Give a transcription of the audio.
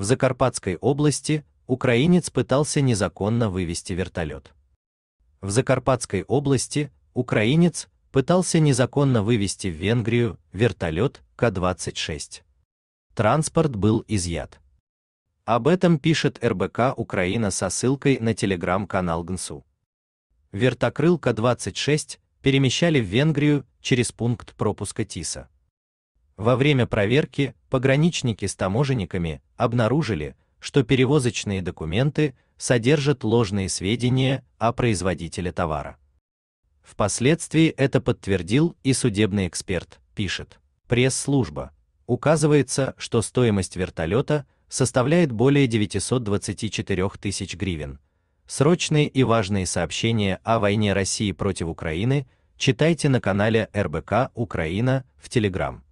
В Закарпатской области украинец пытался незаконно вывести вертолет. В Закарпатской области украинец пытался незаконно вывести в Венгрию вертолет К-26. Транспорт был изъят. Об этом пишет РБК Украина со ссылкой на телеграм-канал ГНСУ. Вертокрыл К-26 перемещали в Венгрию через пункт пропуска ТИСа. Во время проверки пограничники с таможенниками обнаружили, что перевозочные документы содержат ложные сведения о производителе товара. Впоследствии это подтвердил и судебный эксперт, пишет пресс-служба. Указывается, что стоимость вертолета составляет более 924 тысяч гривен. Срочные и важные сообщения о войне России против Украины читайте на канале РБК Украина в Телеграм.